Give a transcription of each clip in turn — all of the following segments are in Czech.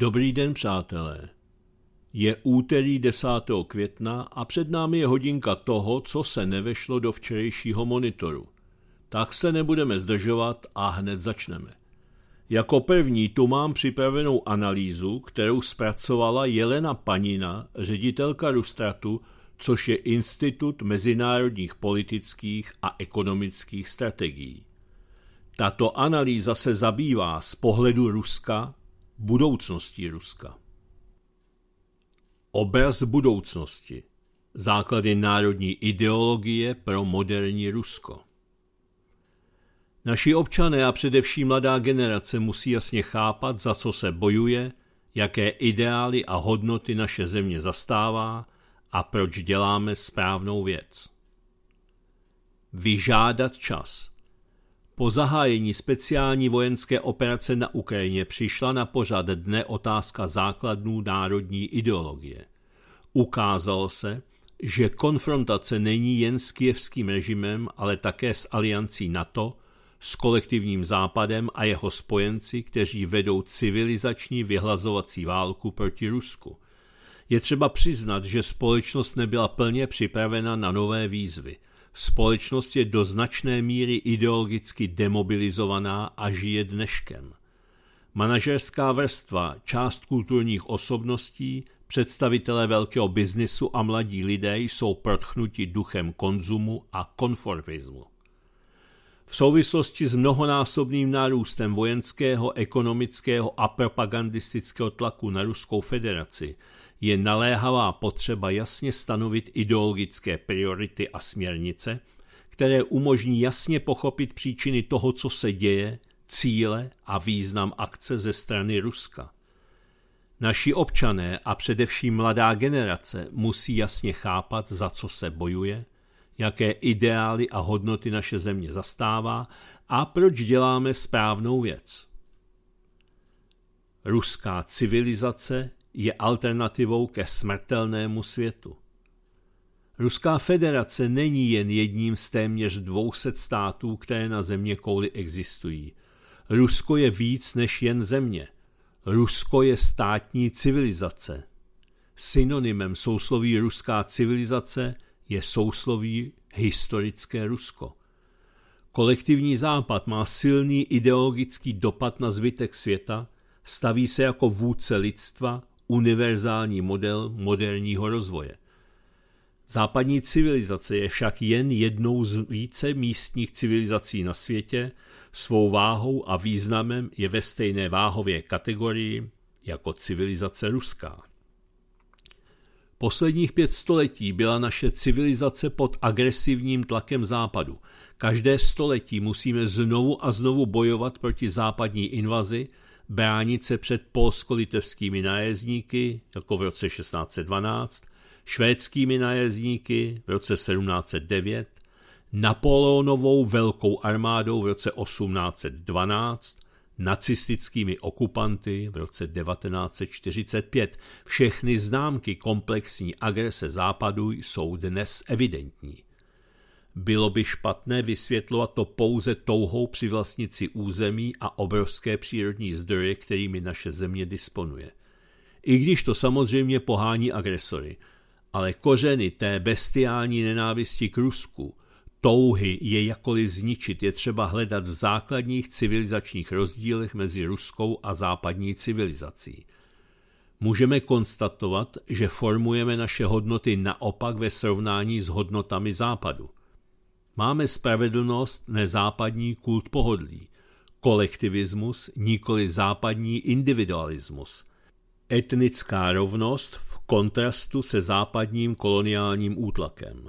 Dobrý den, přátelé. Je úterý 10. května a před námi je hodinka toho, co se nevešlo do včerejšího monitoru. Tak se nebudeme zdržovat a hned začneme. Jako první tu mám připravenou analýzu, kterou zpracovala Jelena Panina, ředitelka Rustratu, což je Institut mezinárodních politických a ekonomických strategií. Tato analýza se zabývá z pohledu Ruska budoucnosti Ruska. Obraz budoucnosti. Základy národní ideologie pro moderní Rusko. Naši občané a především mladá generace musí jasně chápat, za co se bojuje, jaké ideály a hodnoty naše země zastává a proč děláme správnou věc. Vyžádat čas – po zahájení speciální vojenské operace na Ukrajině přišla na pořad dne otázka základnů národní ideologie. Ukázalo se, že konfrontace není jen s kijevským režimem, ale také s aliancí NATO, s kolektivním západem a jeho spojenci, kteří vedou civilizační vyhlazovací válku proti Rusku. Je třeba přiznat, že společnost nebyla plně připravena na nové výzvy – Společnost je do značné míry ideologicky demobilizovaná a žije dneškem. Manažerská vrstva, část kulturních osobností, představitelé velkého biznisu a mladí lidé jsou protchnuti duchem konzumu a konformismu. V souvislosti s mnohonásobným nárůstem vojenského, ekonomického a propagandistického tlaku na Ruskou federaci – je naléhavá potřeba jasně stanovit ideologické priority a směrnice, které umožní jasně pochopit příčiny toho, co se děje, cíle a význam akce ze strany Ruska. Naši občané a především mladá generace musí jasně chápat, za co se bojuje, jaké ideály a hodnoty naše země zastává a proč děláme správnou věc. Ruská civilizace je alternativou ke smrtelnému světu. Ruská federace není jen jedním z téměř 200 států, které na země kouli existují. Rusko je víc než jen země. Rusko je státní civilizace. Synonymem sousloví ruská civilizace je sousloví historické Rusko. Kolektivní západ má silný ideologický dopad na zbytek světa, staví se jako vůdce lidstva univerzální model moderního rozvoje. Západní civilizace je však jen jednou z více místních civilizací na světě, svou váhou a významem je ve stejné váhově kategorii jako civilizace ruská. Posledních pět století byla naše civilizace pod agresivním tlakem západu. Každé století musíme znovu a znovu bojovat proti západní invazi, bránit se před polsko-litevskými najezdníky, jako v roce 1612, švédskými najezdníky v roce 1709, Napoleonovou velkou armádou v roce 1812, nacistickými okupanty v roce 1945. Všechny známky komplexní agrese Západu jsou dnes evidentní. Bylo by špatné vysvětlovat to pouze touhou při vlastnici území a obrovské přírodní zdroje, kterými naše země disponuje. I když to samozřejmě pohání agresory, ale kořeny té bestiální nenávisti k Rusku, touhy je jakoliv zničit, je třeba hledat v základních civilizačních rozdílech mezi ruskou a západní civilizací. Můžeme konstatovat, že formujeme naše hodnoty naopak ve srovnání s hodnotami západu. Máme spravedlnost, nezápadní kult pohodlí, kolektivismus, nikoli západní individualismus, etnická rovnost v kontrastu se západním koloniálním útlakem.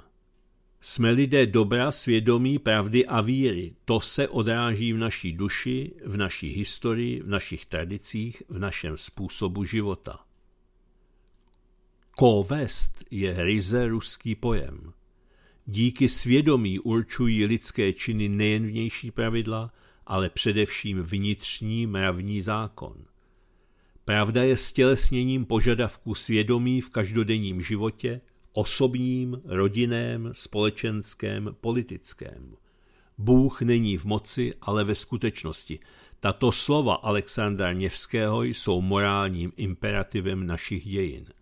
Jsme lidé dobra, svědomí, pravdy a víry. To se odráží v naší duši, v naší historii, v našich tradicích, v našem způsobu života. Kovest je ryze ruský pojem díky svědomí určují lidské činy nejen vnější pravidla, ale především vnitřní mravní zákon. Pravda je stělesněním požadavků svědomí v každodenním životě, osobním, rodinném, společenském, politickém. Bůh není v moci, ale ve skutečnosti. Tato slova Alexandra Něvského jsou morálním imperativem našich dějin –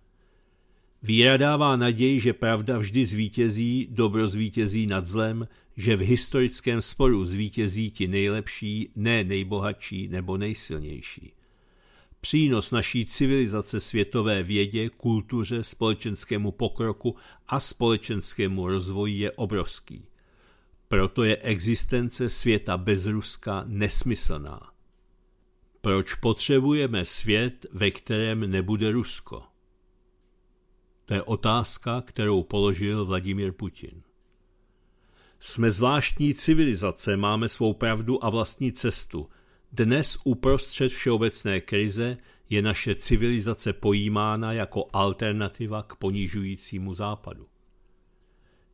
Víra dává naději, že pravda vždy zvítězí, dobro zvítězí nad zlem, že v historickém sporu zvítězí ti nejlepší, ne nejbohatší nebo nejsilnější. Přínos naší civilizace světové vědě, kultuře, společenskému pokroku a společenskému rozvoji je obrovský. Proto je existence světa bez Ruska nesmyslná. Proč potřebujeme svět, ve kterém nebude Rusko? To je otázka, kterou položil Vladimír Putin. Jsme zvláštní civilizace, máme svou pravdu a vlastní cestu. Dnes uprostřed všeobecné krize je naše civilizace pojímána jako alternativa k ponižujícímu západu.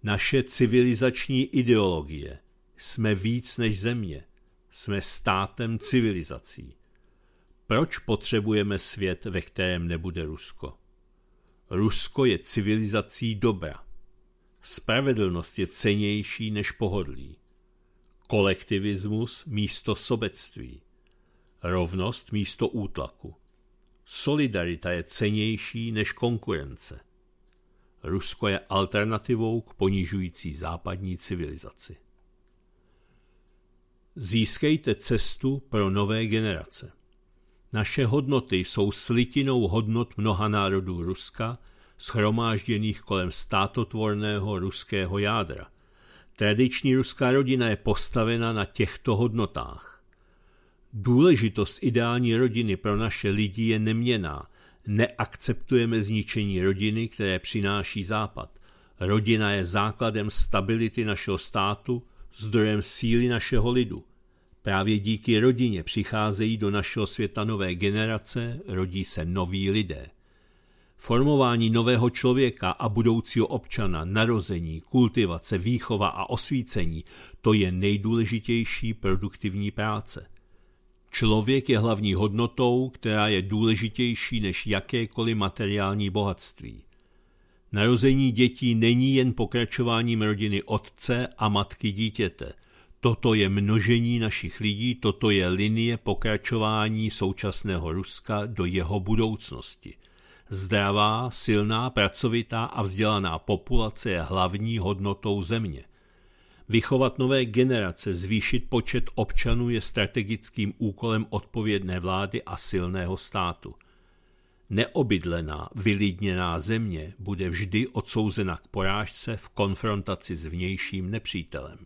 Naše civilizační ideologie jsme víc než země, jsme státem civilizací. Proč potřebujeme svět, ve kterém nebude Rusko? Rusko je civilizací dobra. Spravedlnost je cenější než pohodlí. Kolektivismus místo sobectví. Rovnost místo útlaku. Solidarita je cenější než konkurence. Rusko je alternativou k ponižující západní civilizaci. Získejte cestu pro nové generace. Naše hodnoty jsou slitinou hodnot mnoha národů Ruska, schromážděných kolem státotvorného ruského jádra. Tradiční ruská rodina je postavena na těchto hodnotách. Důležitost ideální rodiny pro naše lidi je neměná. Neakceptujeme zničení rodiny, které přináší Západ. Rodina je základem stability našeho státu, zdrojem síly našeho lidu – Právě díky rodině přicházejí do našeho světa nové generace, rodí se noví lidé. Formování nového člověka a budoucího občana, narození, kultivace, výchova a osvícení, to je nejdůležitější produktivní práce. Člověk je hlavní hodnotou, která je důležitější než jakékoliv materiální bohatství. Narození dětí není jen pokračováním rodiny otce a matky dítěte – Toto je množení našich lidí, toto je linie pokračování současného Ruska do jeho budoucnosti. Zdravá, silná, pracovitá a vzdělaná populace je hlavní hodnotou země. Vychovat nové generace, zvýšit počet občanů je strategickým úkolem odpovědné vlády a silného státu. Neobydlená, vylidněná země bude vždy odsouzena k porážce v konfrontaci s vnějším nepřítelem.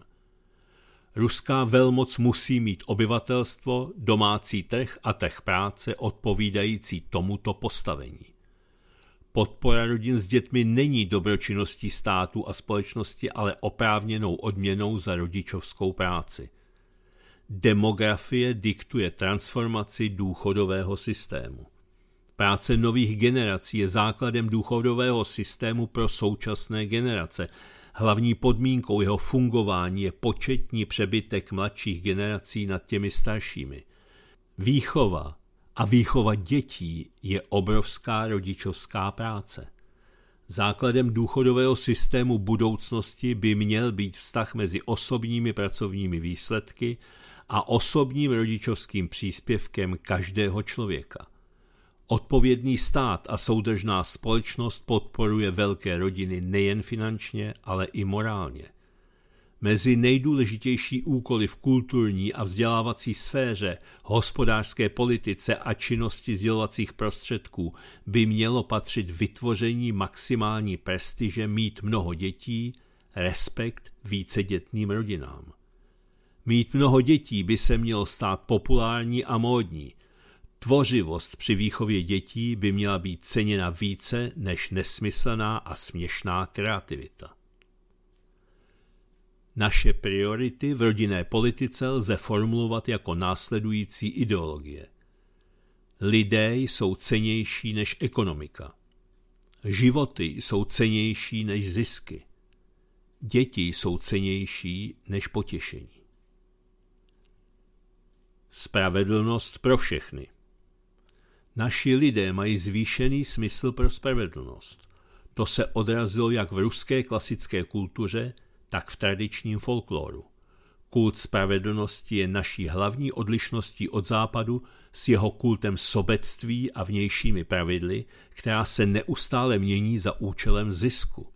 Ruská velmoc musí mít obyvatelstvo, domácí trh a trh práce odpovídající tomuto postavení. Podpora rodin s dětmi není dobročinností státu a společnosti, ale oprávněnou odměnou za rodičovskou práci. Demografie diktuje transformaci důchodového systému. Práce nových generací je základem důchodového systému pro současné generace – Hlavní podmínkou jeho fungování je početní přebytek mladších generací nad těmi staršími. Výchova a výchova dětí je obrovská rodičovská práce. Základem důchodového systému budoucnosti by měl být vztah mezi osobními pracovními výsledky a osobním rodičovským příspěvkem každého člověka. Odpovědný stát a soudržná společnost podporuje velké rodiny nejen finančně, ale i morálně. Mezi nejdůležitější úkoly v kulturní a vzdělávací sféře, hospodářské politice a činnosti sdělovacích prostředků by mělo patřit vytvoření maximální prestiže mít mnoho dětí, respekt vícedětným rodinám. Mít mnoho dětí by se mělo stát populární a módní – Tvořivost při výchově dětí by měla být ceněna více než nesmyslná a směšná kreativita. Naše priority v rodinné politice lze formulovat jako následující ideologie. Lidé jsou cenější než ekonomika. Životy jsou cenější než zisky. Děti jsou cenější než potěšení. Spravedlnost pro všechny. Naši lidé mají zvýšený smysl pro spravedlnost. To se odrazilo jak v ruské klasické kultuře, tak v tradičním folkloru. Kult spravedlnosti je naší hlavní odlišností od západu s jeho kultem sobectví a vnějšími pravidly, která se neustále mění za účelem zisku.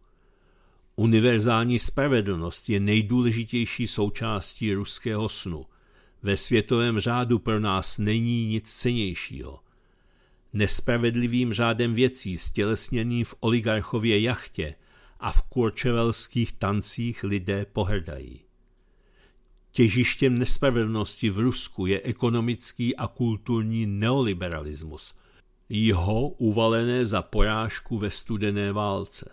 Univerzální spravedlnost je nejdůležitější součástí ruského snu. Ve světovém řádu pro nás není nic cenějšího – nespravedlivým řádem věcí stělesněný v oligarchově jachtě a v kurčevelských tancích lidé pohrdají. Těžištěm nespravedlnosti v Rusku je ekonomický a kulturní neoliberalismus, jeho uvalené za porážku ve studené válce.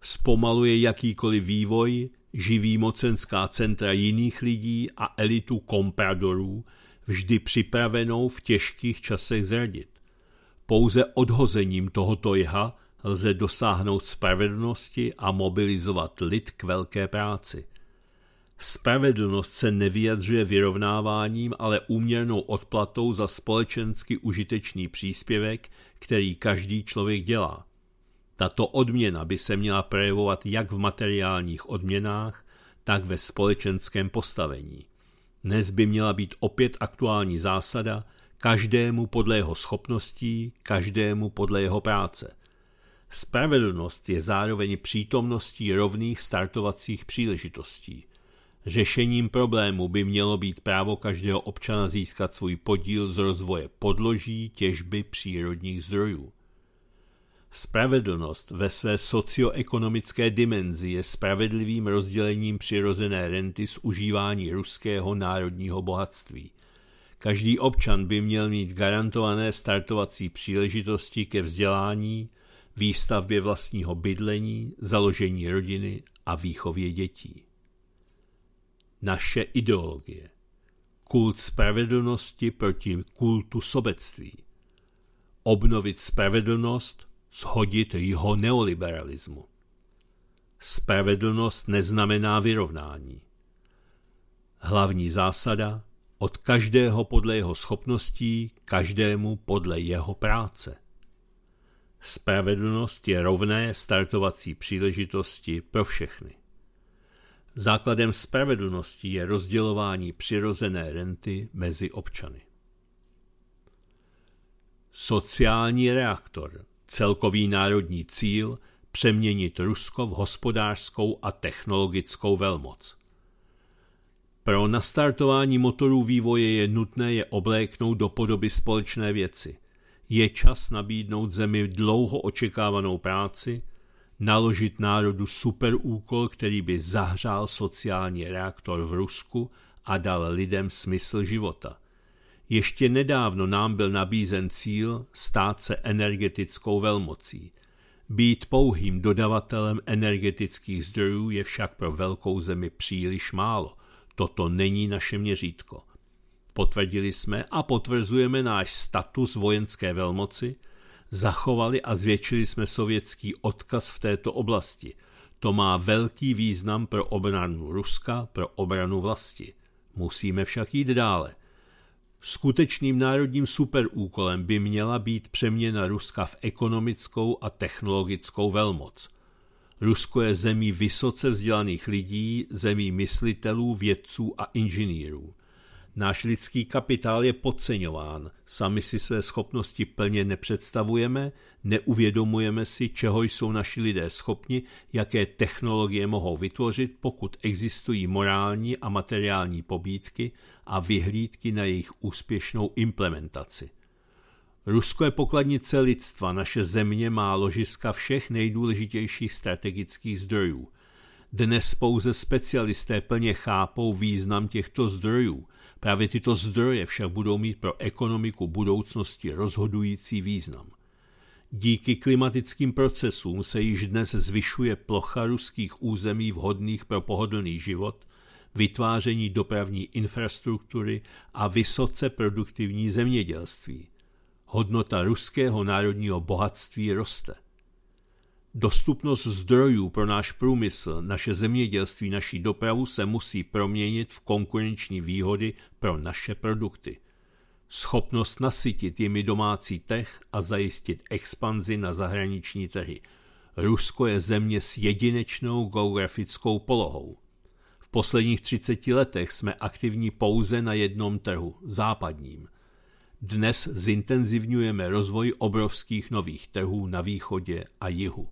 Zpomaluje jakýkoliv vývoj, živí mocenská centra jiných lidí a elitu kompradorů, vždy připravenou v těžkých časech zradit. Pouze odhozením tohoto jeha lze dosáhnout spravedlnosti a mobilizovat lid k velké práci. Spravedlnost se nevyjadřuje vyrovnáváním, ale úměrnou odplatou za společensky užitečný příspěvek, který každý člověk dělá. Tato odměna by se měla projevovat jak v materiálních odměnách, tak ve společenském postavení. Dnes by měla být opět aktuální zásada, každému podle jeho schopností, každému podle jeho práce. Spravedlnost je zároveň přítomností rovných startovacích příležitostí. Řešením problému by mělo být právo každého občana získat svůj podíl z rozvoje podloží těžby přírodních zdrojů. Spravedlnost ve své socioekonomické dimenzi je spravedlivým rozdělením přirozené renty z užívání ruského národního bohatství. Každý občan by měl mít garantované startovací příležitosti ke vzdělání, výstavbě vlastního bydlení, založení rodiny a výchově dětí. Naše ideologie. Kult spravedlnosti proti kultu sobectví. Obnovit spravedlnost, shodit jeho neoliberalismu. Spravedlnost neznamená vyrovnání. Hlavní zásada od každého podle jeho schopností, každému podle jeho práce. Spravedlnost je rovné startovací příležitosti pro všechny. Základem spravedlnosti je rozdělování přirozené renty mezi občany. Sociální reaktor, celkový národní cíl přeměnit Rusko v hospodářskou a technologickou velmoc. Pro nastartování motorů vývoje je nutné je obléknout do podoby společné věci. Je čas nabídnout zemi dlouho očekávanou práci, naložit národu super úkol, který by zahřál sociální reaktor v Rusku a dal lidem smysl života. Ještě nedávno nám byl nabízen cíl stát se energetickou velmocí. Být pouhým dodavatelem energetických zdrojů je však pro velkou zemi příliš málo Toto není naše měřítko. Potvrdili jsme a potvrzujeme náš status vojenské velmoci, zachovali a zvětšili jsme sovětský odkaz v této oblasti. To má velký význam pro obranu Ruska, pro obranu vlasti. Musíme však jít dále. Skutečným národním superúkolem by měla být přeměna Ruska v ekonomickou a technologickou velmoc – Rusko je zemí vysoce vzdělaných lidí, zemí myslitelů, vědců a inženýrů. Náš lidský kapitál je podceňován, sami si své schopnosti plně nepředstavujeme, neuvědomujeme si, čeho jsou naši lidé schopni, jaké technologie mohou vytvořit, pokud existují morální a materiální pobídky a vyhlídky na jejich úspěšnou implementaci. Rusko je pokladnice lidstva, naše země má ložiska všech nejdůležitějších strategických zdrojů. Dnes pouze specialisté plně chápou význam těchto zdrojů. Právě tyto zdroje však budou mít pro ekonomiku budoucnosti rozhodující význam. Díky klimatickým procesům se již dnes zvyšuje plocha ruských území vhodných pro pohodlný život, vytváření dopravní infrastruktury a vysoce produktivní zemědělství – hodnota ruského národního bohatství roste. Dostupnost zdrojů pro náš průmysl, naše zemědělství, naší dopravu se musí proměnit v konkurenční výhody pro naše produkty. Schopnost nasytit jimi domácí trh a zajistit expanzi na zahraniční trhy. Rusko je země s jedinečnou geografickou polohou. V posledních 30 letech jsme aktivní pouze na jednom trhu, západním – dnes zintenzivňujeme rozvoj obrovských nových trhů na východě a jihu.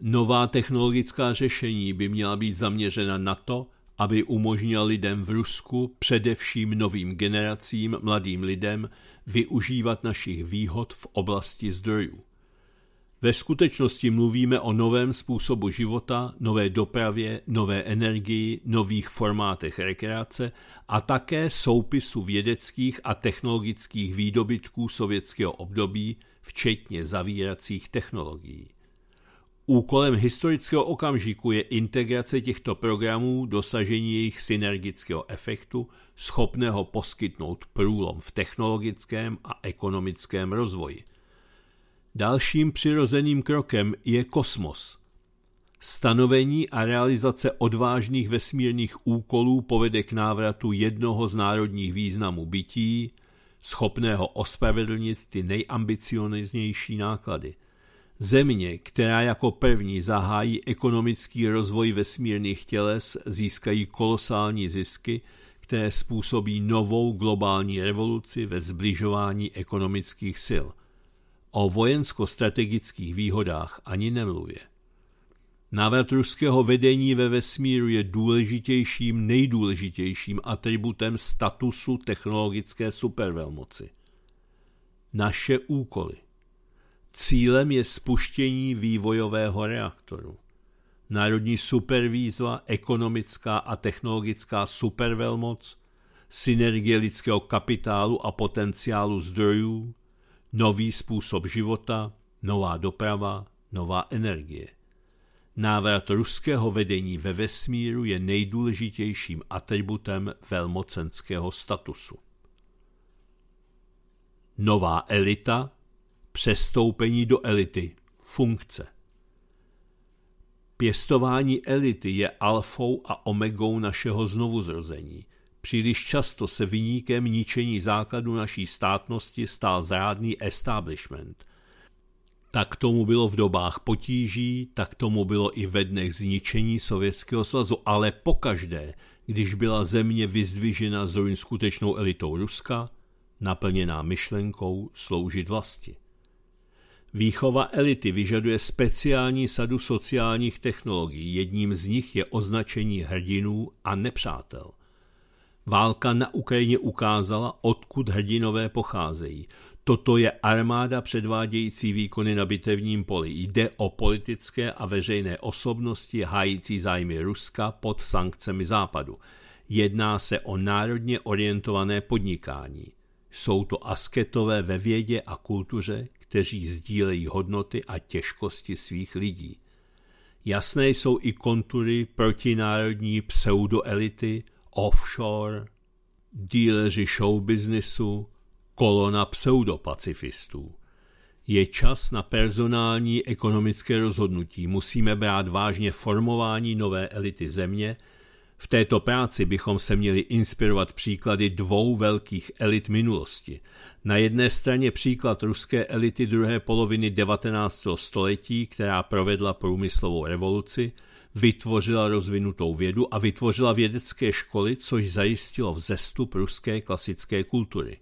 Nová technologická řešení by měla být zaměřena na to, aby umožnila lidem v Rusku, především novým generacím, mladým lidem, využívat našich výhod v oblasti zdrojů. Ve skutečnosti mluvíme o novém způsobu života, nové dopravě, nové energii, nových formátech rekreace a také soupisu vědeckých a technologických výdobytků sovětského období, včetně zavíracích technologií. Úkolem historického okamžiku je integrace těchto programů, dosažení jejich synergického efektu, schopného poskytnout průlom v technologickém a ekonomickém rozvoji – Dalším přirozeným krokem je kosmos. Stanovení a realizace odvážných vesmírných úkolů povede k návratu jednoho z národních významů bytí, schopného ospravedlnit ty nejambicioniznější náklady. Země, která jako první zahájí ekonomický rozvoj vesmírných těles, získají kolosální zisky, které způsobí novou globální revoluci ve zbližování ekonomických sil – O vojensko-strategických výhodách ani nemluvě. Návrat ruského vedení ve vesmíru je důležitějším, nejdůležitějším atributem statusu technologické supervelmoci. Naše úkoly. Cílem je spuštění vývojového reaktoru. Národní supervýzva, ekonomická a technologická supervelmoc, synergie lidského kapitálu a potenciálu zdrojů, nový způsob života, nová doprava, nová energie. Návrat ruského vedení ve vesmíru je nejdůležitějším atributem velmocenského statusu. Nová elita, přestoupení do elity, funkce. Pěstování elity je alfou a omegou našeho znovuzrození. Příliš často se vyníkem ničení základu naší státnosti stál zrádný establishment. Tak tomu bylo v dobách potíží, tak tomu bylo i ve dnech zničení Sovětského svazu, ale pokaždé, když byla země vyzdvižena z ruin skutečnou elitou Ruska, naplněná myšlenkou sloužit vlasti. Výchova elity vyžaduje speciální sadu sociálních technologií, jedním z nich je označení hrdinů a nepřátel – Válka na Ukrajině ukázala, odkud hrdinové pocházejí. Toto je armáda předvádějící výkony na bitevním poli. Jde o politické a veřejné osobnosti hájící zájmy Ruska pod sankcemi Západu. Jedná se o národně orientované podnikání. Jsou to asketové ve vědě a kultuře, kteří sdílejí hodnoty a těžkosti svých lidí. Jasné jsou i kontury protinárodní pseudoelity, offshore, díleři showbiznisu, kolona pseudopacifistů. Je čas na personální ekonomické rozhodnutí. Musíme brát vážně formování nové elity země. V této práci bychom se měli inspirovat příklady dvou velkých elit minulosti. Na jedné straně příklad ruské elity druhé poloviny 19. století, která provedla průmyslovou revoluci – vytvořila rozvinutou vědu a vytvořila vědecké školy, což zajistilo vzestup ruské klasické kultury.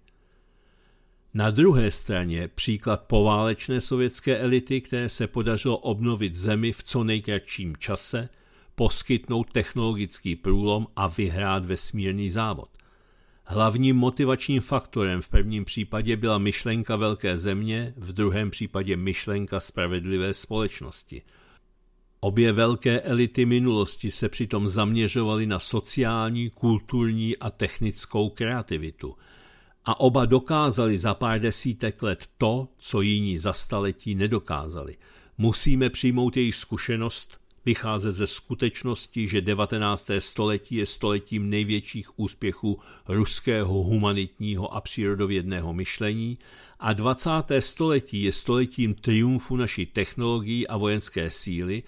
Na druhé straně příklad poválečné sovětské elity, které se podařilo obnovit zemi v co nejkratším čase, poskytnout technologický průlom a vyhrát vesmírný závod. Hlavním motivačním faktorem v prvním případě byla myšlenka velké země, v druhém případě myšlenka spravedlivé společnosti – Obě velké elity minulosti se přitom zaměřovaly na sociální, kulturní a technickou kreativitu. A oba dokázali za pár desítek let to, co jiní za staletí nedokázali. Musíme přijmout jejich zkušenost, vycházet ze skutečnosti, že 19. století je stoletím největších úspěchů ruského humanitního a přírodovědného myšlení a 20. století je stoletím triumfu naší technologií a vojenské síly,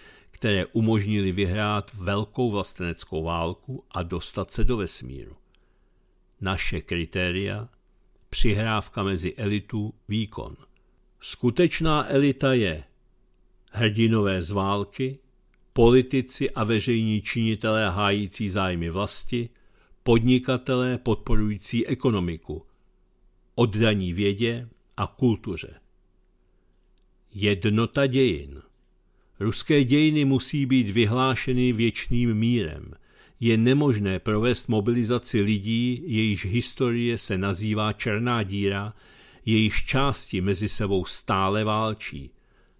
které umožnili vyhrát velkou vlasteneckou válku a dostat se do vesmíru. Naše kritéria přihrávka mezi elitu výkon. Skutečná elita je hrdinové z války, politici a veřejní činitelé hájící zájmy vlasti, podnikatelé podporující ekonomiku, oddaní vědě a kultuře. Jednota dějin. Ruské dějiny musí být vyhlášeny věčným mírem. Je nemožné provést mobilizaci lidí, jejíž historie se nazývá černá díra, jejíž části mezi sebou stále válčí.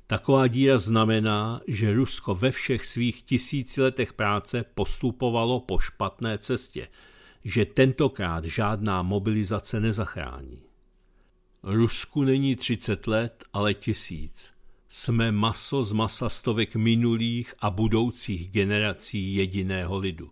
Taková díra znamená, že Rusko ve všech svých tisíciletech práce postupovalo po špatné cestě, že tentokrát žádná mobilizace nezachrání. Rusku není 30 let, ale tisíc jsme maso z masa stovek minulých a budoucích generací jediného lidu.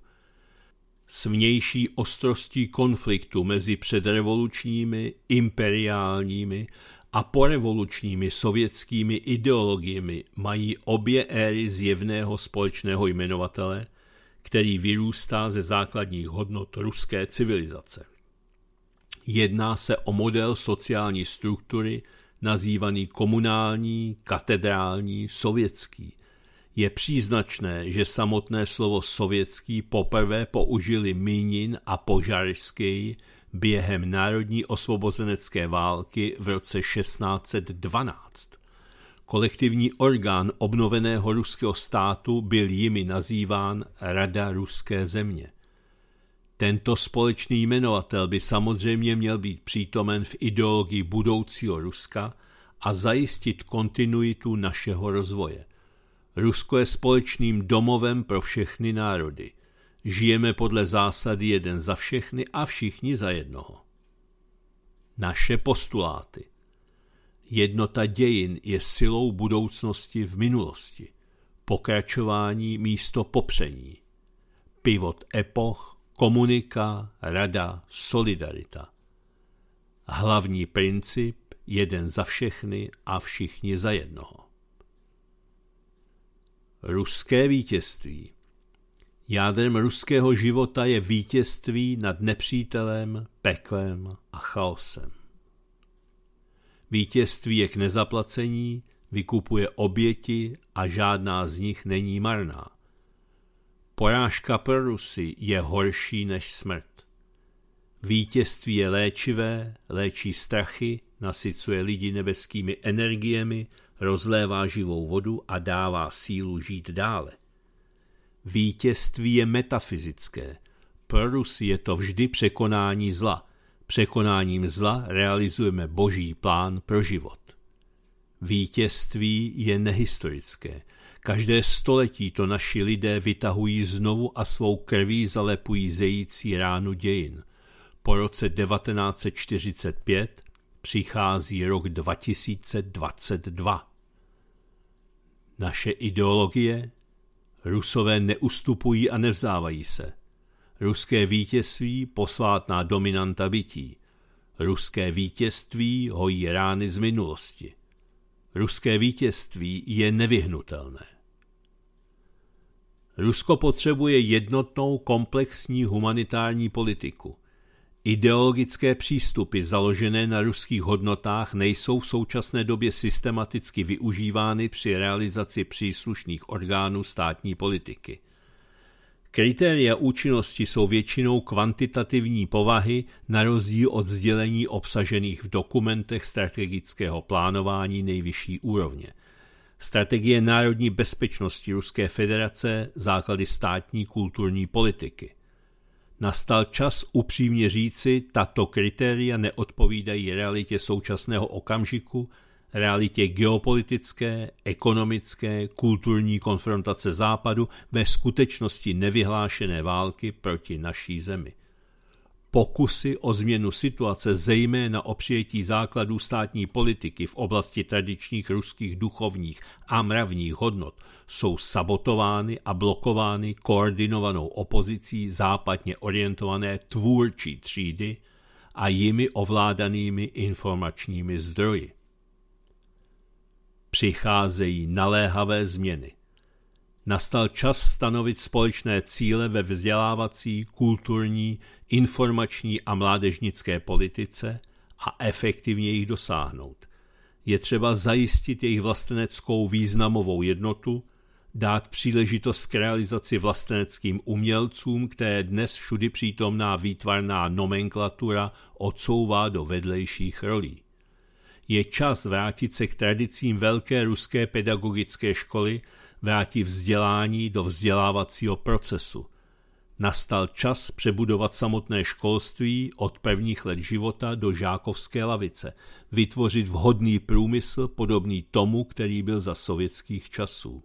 S vnější ostrostí konfliktu mezi předrevolučními, imperiálními a porevolučními sovětskými ideologiemi mají obě éry zjevného společného jmenovatele, který vyrůstá ze základních hodnot ruské civilizace. Jedná se o model sociální struktury, nazývaný komunální, katedrální, sovětský. Je příznačné, že samotné slovo sovětský poprvé použili Minin a Požarský během Národní osvobozenecké války v roce 1612. Kolektivní orgán obnoveného ruského státu byl jimi nazýván Rada ruské země. Tento společný jmenovatel by samozřejmě měl být přítomen v ideologii budoucího Ruska a zajistit kontinuitu našeho rozvoje. Rusko je společným domovem pro všechny národy. Žijeme podle zásady jeden za všechny a všichni za jednoho. Naše postuláty. Jednota dějin je silou budoucnosti v minulosti. Pokračování místo popření. Pivot epoch komunika, rada, solidarita. Hlavní princip jeden za všechny a všichni za jednoho. Ruské vítězství Jádrem ruského života je vítězství nad nepřítelem, peklem a chaosem. Vítězství je k nezaplacení, vykupuje oběti a žádná z nich není marná – Porážka pro Rusy je horší než smrt. Vítězství je léčivé, léčí strachy, nasycuje lidi nebeskými energiemi, rozlévá živou vodu a dává sílu žít dále. Vítězství je metafyzické. Pro Rusy je to vždy překonání zla. Překonáním zla realizujeme boží plán pro život. Vítězství je nehistorické. Každé století to naši lidé vytahují znovu a svou krví zalepují zející ránu dějin. Po roce 1945 přichází rok 2022. Naše ideologie? Rusové neustupují a nevzdávají se. Ruské vítězství posvátná dominanta bytí. Ruské vítězství hojí rány z minulosti. Ruské vítězství je nevyhnutelné. Rusko potřebuje jednotnou komplexní humanitární politiku. Ideologické přístupy založené na ruských hodnotách nejsou v současné době systematicky využívány při realizaci příslušných orgánů státní politiky – Kritéria účinnosti jsou většinou kvantitativní povahy na rozdíl od sdělení obsažených v dokumentech strategického plánování nejvyšší úrovně. Strategie národní bezpečnosti Ruské federace, základy státní kulturní politiky. Nastal čas upřímně říci, tato kritéria neodpovídají realitě současného okamžiku, realitě geopolitické, ekonomické, kulturní konfrontace Západu ve skutečnosti nevyhlášené války proti naší zemi. Pokusy o změnu situace, zejména o přijetí základů státní politiky v oblasti tradičních ruských duchovních a mravních hodnot, jsou sabotovány a blokovány koordinovanou opozicí západně orientované tvůrčí třídy a jimi ovládanými informačními zdroji přicházejí naléhavé změny. Nastal čas stanovit společné cíle ve vzdělávací, kulturní, informační a mládežnické politice a efektivně jich dosáhnout. Je třeba zajistit jejich vlasteneckou významovou jednotu, dát příležitost k realizaci vlasteneckým umělcům, které dnes všudy přítomná výtvarná nomenklatura odsouvá do vedlejších rolí je čas vrátit se k tradicím velké ruské pedagogické školy, vrátit vzdělání do vzdělávacího procesu. Nastal čas přebudovat samotné školství od prvních let života do žákovské lavice, vytvořit vhodný průmysl podobný tomu, který byl za sovětských časů.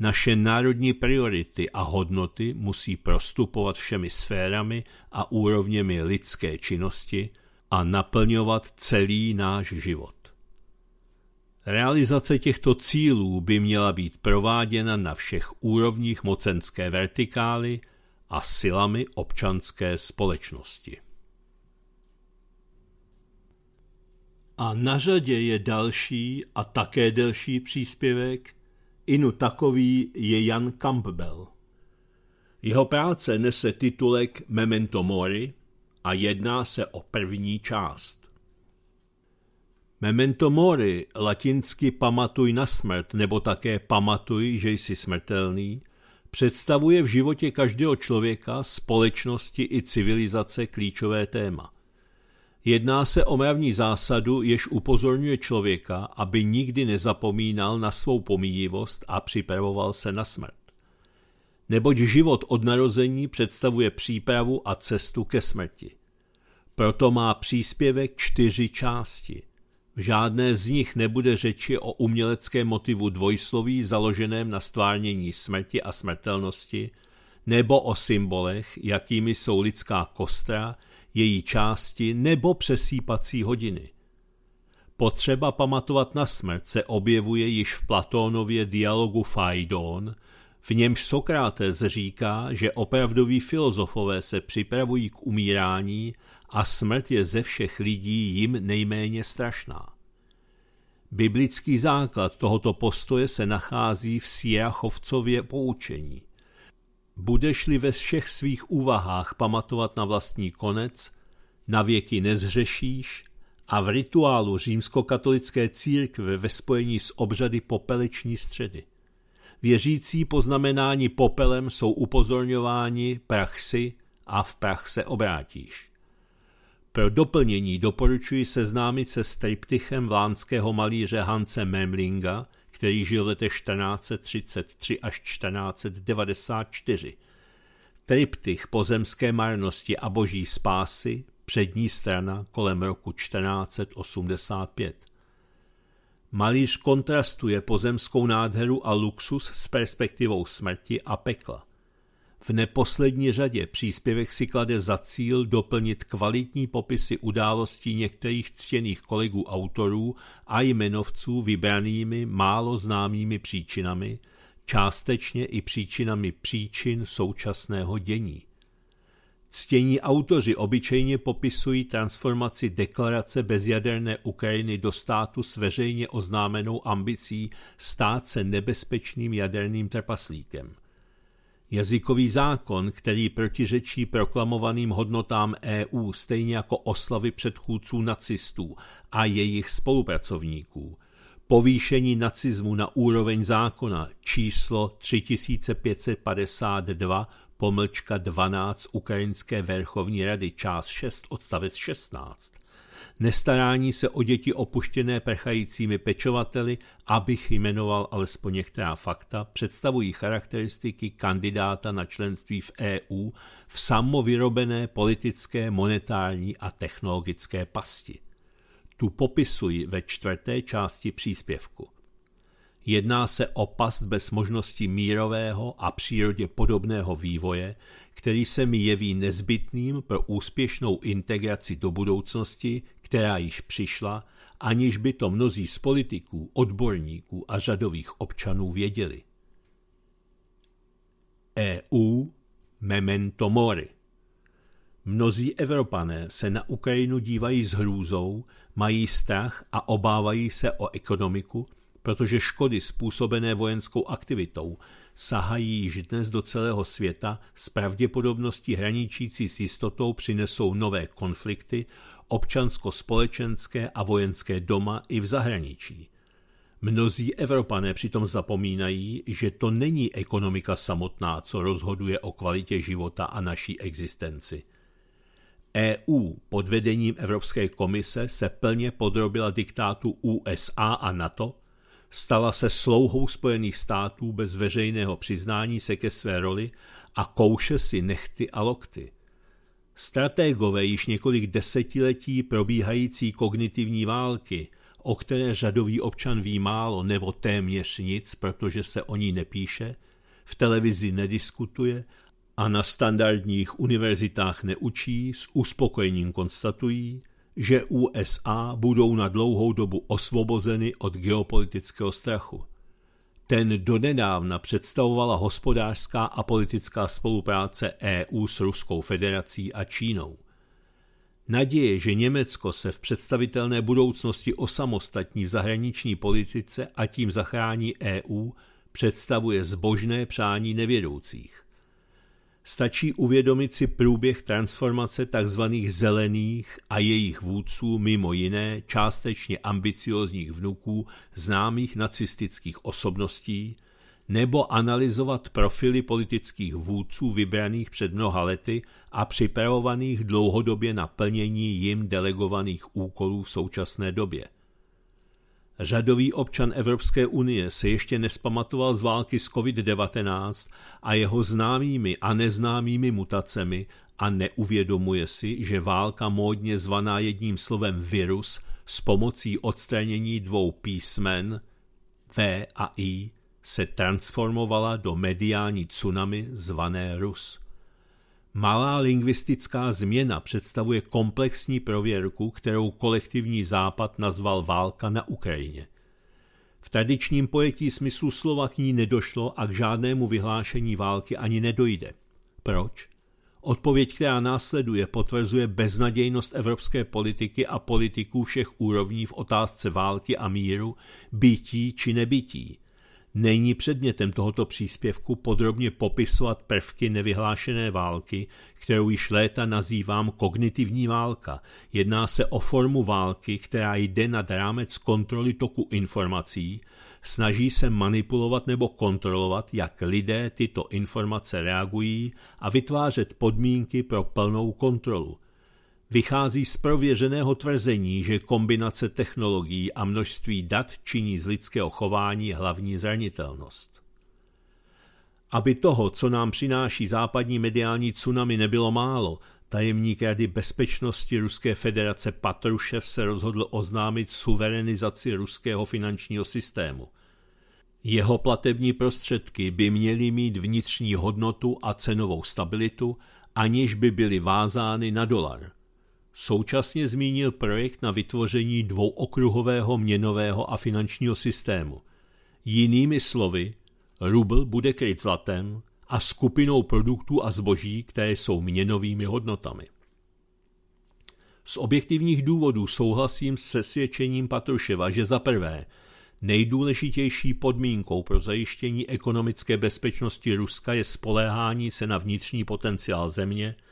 Naše národní priority a hodnoty musí prostupovat všemi sférami a úrovněmi lidské činnosti – a naplňovat celý náš život. Realizace těchto cílů by měla být prováděna na všech úrovních mocenské vertikály a silami občanské společnosti. A na řadě je další a také delší příspěvek, inu takový je Jan Campbell. Jeho práce nese titulek Memento Mori – a jedná se o první část. Memento mori, latinsky pamatuj na smrt, nebo také pamatuj, že jsi smrtelný, představuje v životě každého člověka, společnosti i civilizace klíčové téma. Jedná se o mravní zásadu, jež upozorňuje člověka, aby nikdy nezapomínal na svou pomíjivost a připravoval se na smrt neboť život od narození představuje přípravu a cestu ke smrti. Proto má příspěvek čtyři části. V žádné z nich nebude řeči o uměleckém motivu dvojsloví založeném na stvárnění smrti a smrtelnosti, nebo o symbolech, jakými jsou lidská kostra, její části nebo přesýpací hodiny. Potřeba pamatovat na smrt se objevuje již v Platónově dialogu Fajdón, v němž Sokrates říká, že opravdoví filozofové se připravují k umírání a smrt je ze všech lidí jim nejméně strašná. Biblický základ tohoto postoje se nachází v Sierachovcově poučení. Budeš-li ve všech svých úvahách pamatovat na vlastní konec, na věky nezřešíš a v rituálu římskokatolické církve ve spojení s obřady popeleční středy. Věřící poznamenání popelem jsou upozorňováni prach si a v prach se obrátíš. Pro doplnění doporučuji seznámit se s triptychem vlánského malíře Hance Memlinga, který žil v letech 1433 až 1494. Triptych pozemské marnosti a boží spásy, přední strana kolem roku 1485. Malíř kontrastuje pozemskou nádheru a luxus s perspektivou smrti a pekla. V neposlední řadě příspěvek si klade za cíl doplnit kvalitní popisy událostí některých ctěných kolegů autorů a jmenovců vybranými málo známými příčinami, částečně i příčinami příčin současného dění – Ctění autoři obyčejně popisují transformaci deklarace bezjaderné Ukrajiny do státu s veřejně oznámenou ambicí stát se nebezpečným jaderným trpaslíkem. Jazykový zákon, který protiřečí proklamovaným hodnotám EU, stejně jako oslavy předchůdců nacistů a jejich spolupracovníků. Povýšení nacismu na úroveň zákona číslo 3552 pomlčka 12 Ukrajinské verchovní rady, část 6, odstavec 16. Nestarání se o děti opuštěné prchajícími pečovateli, abych jmenoval alespoň některá fakta, představují charakteristiky kandidáta na členství v EU v samovyrobené politické, monetární a technologické pasti. Tu popisuji ve čtvrté části příspěvku. Jedná se o past bez možnosti mírového a přírodě podobného vývoje, který se mi jeví nezbytným pro úspěšnou integraci do budoucnosti, která již přišla, aniž by to mnozí z politiků, odborníků a řadových občanů věděli. EU Memento Mori Mnozí Evropané se na Ukrajinu dívají s hrůzou, mají strach a obávají se o ekonomiku, protože škody způsobené vojenskou aktivitou sahají již dnes do celého světa s pravděpodobností hraničící s jistotou přinesou nové konflikty, občansko-společenské a vojenské doma i v zahraničí. Mnozí Evropané přitom zapomínají, že to není ekonomika samotná, co rozhoduje o kvalitě života a naší existenci. EU pod vedením Evropské komise se plně podrobila diktátu USA a NATO stala se slouhou Spojených států bez veřejného přiznání se ke své roli a kouše si nechty a lokty. Strategové již několik desetiletí probíhající kognitivní války, o které řadový občan ví málo nebo téměř nic, protože se o ní nepíše, v televizi nediskutuje a na standardních univerzitách neučí, s uspokojením konstatují – že USA budou na dlouhou dobu osvobozeny od geopolitického strachu. Ten donedávna představovala hospodářská a politická spolupráce EU s Ruskou federací a Čínou. Naděje, že Německo se v představitelné budoucnosti osamostatní v zahraniční politice a tím zachrání EU, představuje zbožné přání nevědoucích. Stačí uvědomit si průběh transformace tzv. zelených a jejich vůdců, mimo jiné částečně ambiciozních vnuků známých nacistických osobností, nebo analyzovat profily politických vůdců vybraných před mnoha lety a připravovaných dlouhodobě na plnění jim delegovaných úkolů v současné době – Řadový občan Evropské unie se ještě nespamatoval z války s COVID-19 a jeho známými a neznámými mutacemi a neuvědomuje si, že válka módně zvaná jedním slovem virus s pomocí odstranění dvou písmen V a I se transformovala do mediální tsunami zvané Rus. Malá lingvistická změna představuje komplexní prověrku, kterou kolektivní západ nazval válka na Ukrajině. V tradičním pojetí smyslu slova k ní nedošlo a k žádnému vyhlášení války ani nedojde. Proč? Odpověď, která následuje, potvrzuje beznadějnost evropské politiky a politiků všech úrovní v otázce války a míru, bytí či nebytí. Není předmětem tohoto příspěvku podrobně popisovat prvky nevyhlášené války, kterou již léta nazývám kognitivní válka. Jedná se o formu války, která jde nad rámec kontroly toku informací, snaží se manipulovat nebo kontrolovat, jak lidé tyto informace reagují a vytvářet podmínky pro plnou kontrolu. Vychází z prověřeného tvrzení, že kombinace technologií a množství dat činí z lidského chování hlavní zranitelnost. Aby toho, co nám přináší západní mediální tsunami, nebylo málo, tajemník Rady bezpečnosti Ruské federace Patrušev se rozhodl oznámit suverenizaci ruského finančního systému. Jeho platební prostředky by měly mít vnitřní hodnotu a cenovou stabilitu, aniž by byly vázány na dolar – Současně zmínil projekt na vytvoření dvouokruhového měnového a finančního systému. Jinými slovy, rubl bude kryt zlatem a skupinou produktů a zboží, které jsou měnovými hodnotami. Z objektivních důvodů souhlasím s svědčením Patruševa, že za prvé nejdůležitější podmínkou pro zajištění ekonomické bezpečnosti Ruska je spoléhání se na vnitřní potenciál země –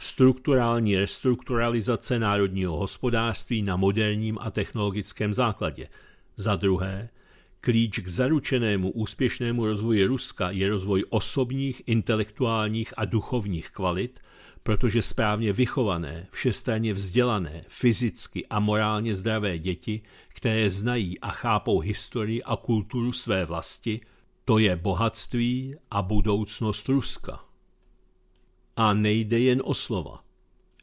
strukturální restrukturalizace národního hospodářství na moderním a technologickém základě. Za druhé, klíč k zaručenému úspěšnému rozvoji Ruska je rozvoj osobních, intelektuálních a duchovních kvalit, protože správně vychované, všestranně vzdělané, fyzicky a morálně zdravé děti, které znají a chápou historii a kulturu své vlasti, to je bohatství a budoucnost Ruska. A nejde jen o slova.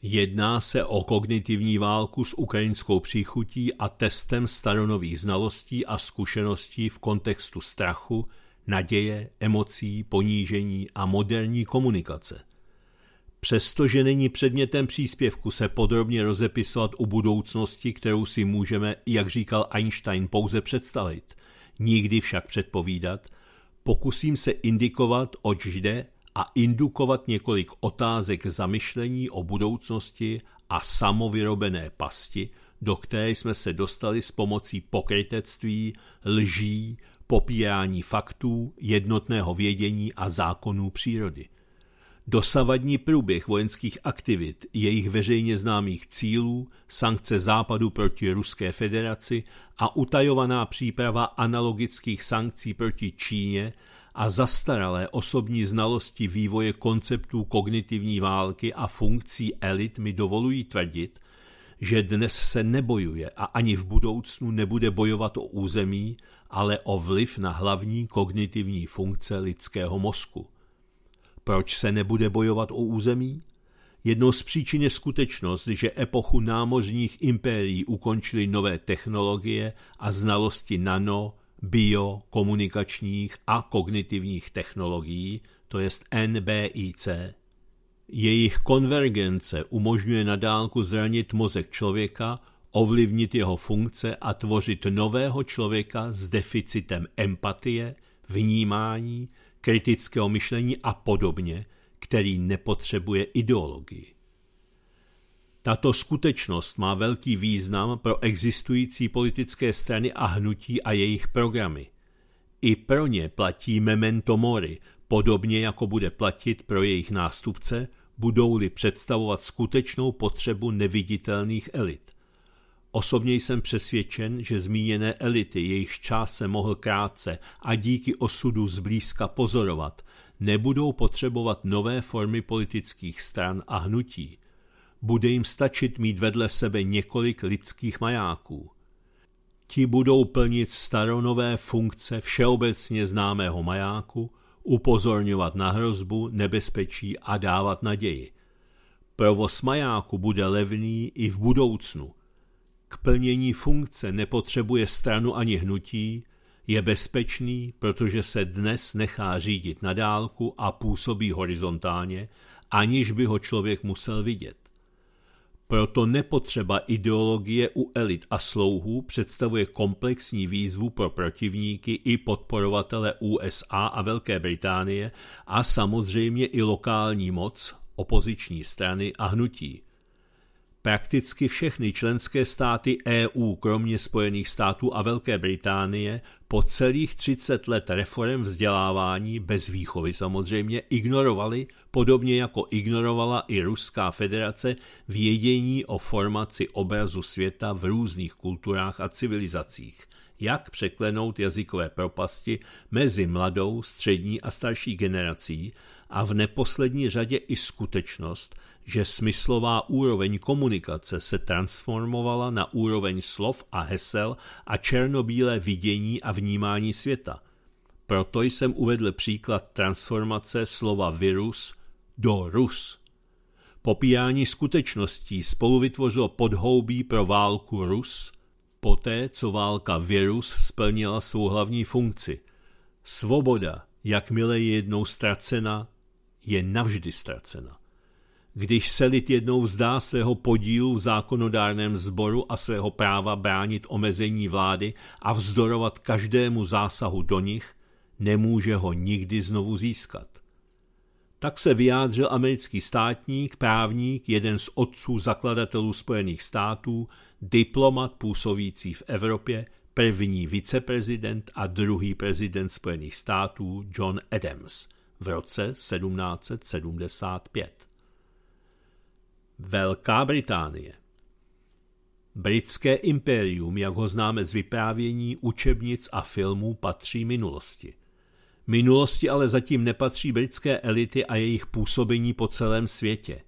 Jedná se o kognitivní válku s ukrajinskou příchutí a testem staronových znalostí a zkušeností v kontextu strachu, naděje, emocí, ponížení a moderní komunikace. Přestože není předmětem příspěvku se podrobně rozepisovat o budoucnosti, kterou si můžeme, jak říkal Einstein, pouze představit, nikdy však předpovídat, pokusím se indikovat, oč jde a indukovat několik otázek zamyšlení o budoucnosti a samovyrobené pasti, do které jsme se dostali s pomocí pokrytectví, lží, popírání faktů, jednotného vědění a zákonů přírody. Dosavadní průběh vojenských aktivit, jejich veřejně známých cílů, sankce západu proti Ruské federaci a utajovaná příprava analogických sankcí proti Číně a zastaralé osobní znalosti vývoje konceptů kognitivní války a funkcí elit mi dovolují tvrdit, že dnes se nebojuje a ani v budoucnu nebude bojovat o území, ale o vliv na hlavní kognitivní funkce lidského mozku. Proč se nebude bojovat o území? Jednou z příčin je skutečnost, že epochu námořních impérií ukončily nové technologie a znalosti nano, biokomunikačních a kognitivních technologií, to jest NBIC. Jejich konvergence umožňuje na dálku zranit mozek člověka, ovlivnit jeho funkce a tvořit nového člověka s deficitem empatie, vnímání, kritického myšlení a podobně, který nepotřebuje ideologii. Tato skutečnost má velký význam pro existující politické strany a hnutí a jejich programy. I pro ně platí memento mori, podobně jako bude platit pro jejich nástupce, budou-li představovat skutečnou potřebu neviditelných elit. Osobně jsem přesvědčen, že zmíněné elity, jejichž čas se mohl krátce a díky osudu zblízka pozorovat, nebudou potřebovat nové formy politických stran a hnutí. Bude jim stačit mít vedle sebe několik lidských majáků. Ti budou plnit staronové funkce všeobecně známého majáku, upozorňovat na hrozbu, nebezpečí a dávat naději. Provoz majáku bude levný i v budoucnu. K plnění funkce nepotřebuje stranu ani hnutí, je bezpečný, protože se dnes nechá řídit na dálku a působí horizontálně, aniž by ho člověk musel vidět. Proto nepotřeba ideologie u elit a slouhů představuje komplexní výzvu pro protivníky i podporovatele USA a Velké Británie a samozřejmě i lokální moc, opoziční strany a hnutí. Prakticky všechny členské státy EU, kromě Spojených států a Velké Británie, po celých 30 let reform vzdělávání, bez výchovy samozřejmě, ignorovali, podobně jako ignorovala i Ruská federace, vědění o formaci obrazu světa v různých kulturách a civilizacích jak překlenout jazykové propasti mezi mladou, střední a starší generací a v neposlední řadě i skutečnost, že smyslová úroveň komunikace se transformovala na úroveň slov a hesel a černobílé vidění a vnímání světa. Proto jsem uvedl příklad transformace slova virus do Rus. Popíjání skutečností spolu vytvořilo podhoubí pro válku Rus, poté co válka virus splnila svou hlavní funkci. Svoboda, jakmile je jednou ztracena, je navždy ztracena když se lid jednou vzdá svého podílu v zákonodárném sboru a svého práva bránit omezení vlády a vzdorovat každému zásahu do nich, nemůže ho nikdy znovu získat. Tak se vyjádřil americký státník, právník, jeden z otců zakladatelů Spojených států, diplomat působící v Evropě, první viceprezident a druhý prezident Spojených států John Adams v roce 1775. Velká Británie Britské impérium, jak ho známe z vyprávění, učebnic a filmů, patří minulosti. Minulosti ale zatím nepatří britské elity a jejich působení po celém světě.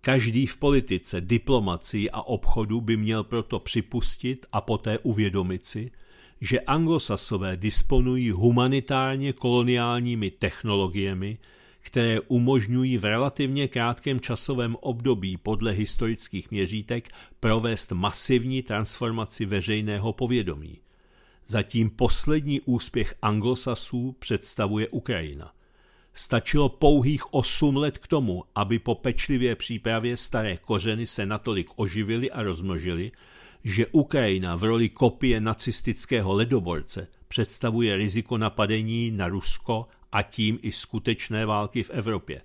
Každý v politice, diplomacii a obchodu by měl proto připustit a poté uvědomit si, že anglosasové disponují humanitárně koloniálními technologiemi, které umožňují v relativně krátkém časovém období podle historických měřítek provést masivní transformaci veřejného povědomí. Zatím poslední úspěch anglosasů představuje Ukrajina. Stačilo pouhých 8 let k tomu, aby po pečlivé přípravě staré kořeny se natolik oživily a rozmnožily, že Ukrajina v roli kopie nacistického ledoborce představuje riziko napadení na Rusko a tím i skutečné války v Evropě.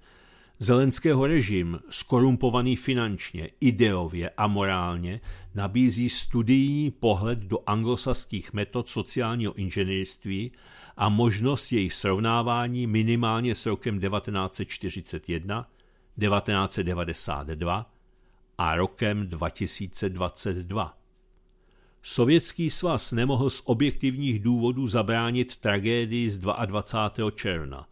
Zelenského režim, skorumpovaný finančně, ideově a morálně, nabízí studijní pohled do anglosaských metod sociálního inženýrství a možnost jejich srovnávání minimálně s rokem 1941, 1992 a rokem 2022. Sovětský svaz nemohl z objektivních důvodů zabránit tragédii z 22. června.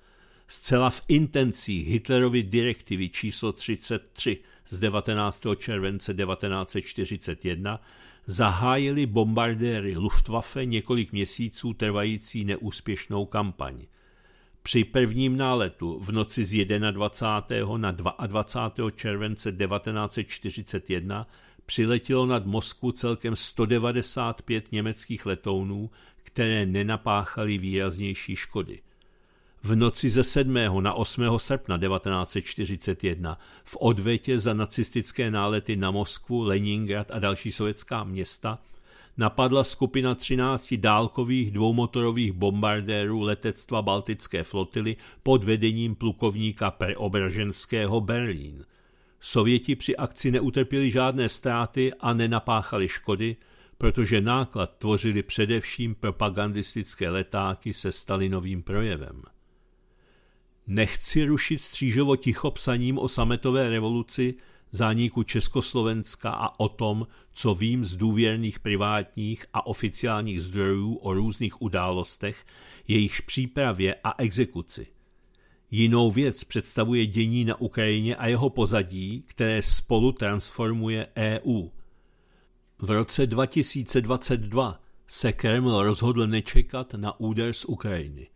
Zcela v intencích Hitlerovy direktivy číslo 33 z 19. července 1941 zahájili bombardéry Luftwaffe několik měsíců trvající neúspěšnou kampaň. Při prvním náletu v noci z 21. na 22. července 1941 přiletělo nad Moskvu celkem 195 německých letounů, které nenapáchaly výraznější škody. V noci ze 7. na 8. srpna 1941 v odvětě za nacistické nálety na Moskvu, Leningrad a další sovětská města napadla skupina 13 dálkových dvoumotorových bombardérů letectva Baltické flotily pod vedením plukovníka Preobraženského Berlín – Sověti při akci neutrpěli žádné ztráty a nenapáchali škody, protože náklad tvořili především propagandistické letáky se Stalinovým projevem. Nechci rušit střížovo ticho psaním o sametové revoluci, zániku Československa a o tom, co vím z důvěrných privátních a oficiálních zdrojů o různých událostech, jejichž přípravě a exekuci – Jinou věc představuje dění na Ukrajině a jeho pozadí, které spolu transformuje EU. V roce 2022 se Kreml rozhodl nečekat na úder z Ukrajiny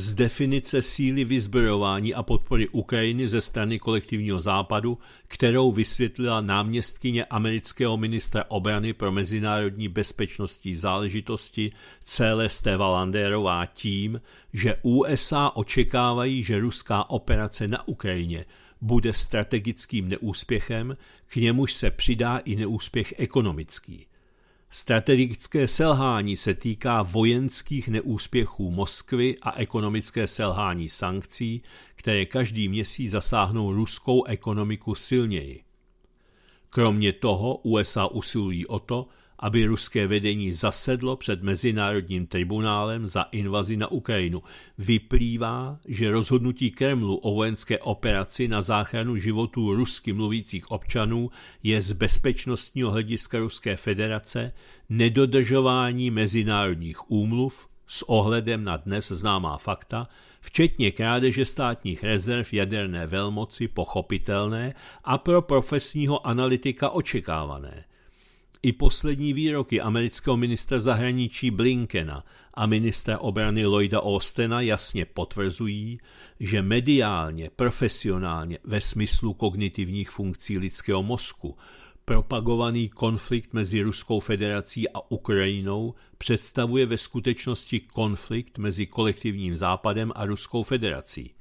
z definice síly vyzbrojování a podpory Ukrajiny ze strany kolektivního západu, kterou vysvětlila náměstkyně amerického ministra obrany pro mezinárodní bezpečnostní záležitosti Celeste Valanderová tím, že USA očekávají, že ruská operace na Ukrajině bude strategickým neúspěchem, k němuž se přidá i neúspěch ekonomický. Strategické selhání se týká vojenských neúspěchů Moskvy a ekonomické selhání sankcí, které každý měsíc zasáhnou ruskou ekonomiku silněji. Kromě toho USA usilují o to, aby ruské vedení zasedlo před Mezinárodním tribunálem za invazi na Ukrajinu. Vyplývá, že rozhodnutí Kremlu o vojenské operaci na záchranu životů rusky mluvících občanů je z bezpečnostního hlediska Ruské federace nedodržování mezinárodních úmluv s ohledem na dnes známá fakta, včetně krádeže státních rezerv jaderné velmoci pochopitelné a pro profesního analytika očekávané. I poslední výroky amerického ministra zahraničí Blinkena a ministra obrany Lloyda Austena jasně potvrzují, že mediálně, profesionálně, ve smyslu kognitivních funkcí lidského mozku, propagovaný konflikt mezi Ruskou federací a Ukrajinou představuje ve skutečnosti konflikt mezi kolektivním západem a Ruskou federací –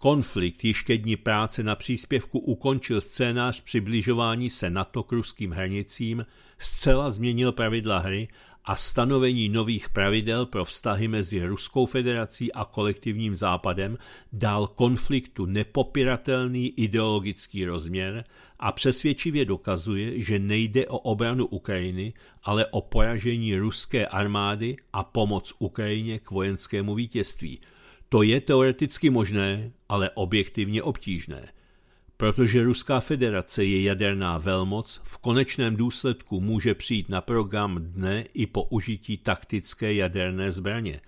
Konflikt již dní práce na příspěvku ukončil scénář přibližování se NATO k ruským hranicím, zcela změnil pravidla hry a stanovení nových pravidel pro vztahy mezi Ruskou federací a kolektivním západem dal konfliktu nepopiratelný ideologický rozměr a přesvědčivě dokazuje, že nejde o obranu Ukrajiny, ale o poražení ruské armády a pomoc Ukrajině k vojenskému vítězství – to je teoreticky možné, ale objektivně obtížné. Protože Ruská federace je jaderná velmoc, v konečném důsledku může přijít na program dne i použití taktické jaderné zbraně.